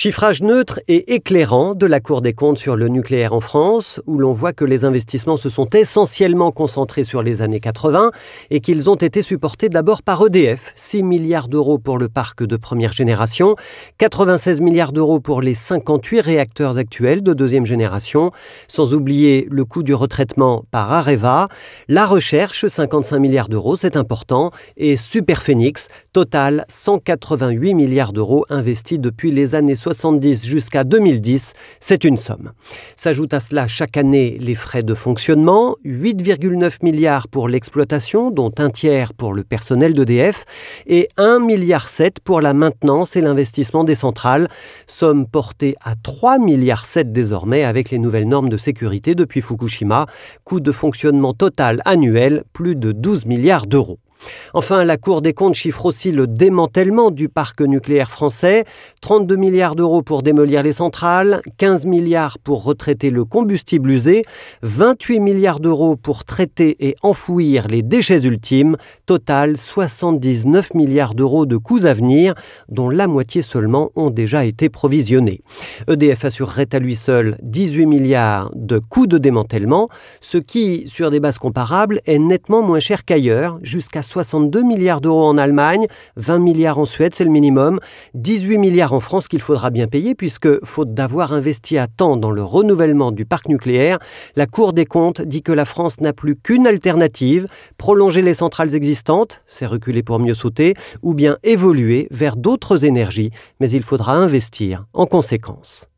Chiffrage neutre et éclairant de la Cour des comptes sur le nucléaire en France, où l'on voit que les investissements se sont essentiellement concentrés sur les années 80 et qu'ils ont été supportés d'abord par EDF, 6 milliards d'euros pour le parc de première génération, 96 milliards d'euros pour les 58 réacteurs actuels de deuxième génération, sans oublier le coût du retraitement par Areva, e la recherche, 55 milliards d'euros, c'est important, et Superphénix, total 188 milliards d'euros investis depuis les années 60. 70 jusqu'à 2010, c'est une somme. S'ajoutent à cela chaque année les frais de fonctionnement, 8,9 milliards pour l'exploitation, dont un tiers pour le personnel d'EDF, et 1,7 milliard pour la maintenance et l'investissement des centrales, somme portée à 3,7 milliards désormais avec les nouvelles normes de sécurité depuis Fukushima, coût de fonctionnement total annuel plus de 12 milliards d'euros. Enfin, la Cour des comptes chiffre aussi le démantèlement du parc nucléaire français, 32 milliards d'euros pour démolir les centrales, 15 milliards pour retraiter le combustible usé, 28 milliards d'euros pour traiter et enfouir les déchets ultimes, total 79 milliards d'euros de coûts à venir, dont la moitié seulement ont déjà été provisionnés. EDF assurerait à lui seul 18 milliards de coûts de démantèlement, ce qui, sur des bases comparables, est nettement moins cher qu'ailleurs, jusqu'à 62 milliards d'euros en Allemagne, 20 milliards en Suède, c'est le minimum, 18 milliards en France qu'il faudra bien payer puisque, faute d'avoir investi à temps dans le renouvellement du parc nucléaire, la Cour des comptes dit que la France n'a plus qu'une alternative, prolonger les centrales existantes, c'est reculer pour mieux sauter, ou bien évoluer vers d'autres énergies, mais il faudra investir en conséquence.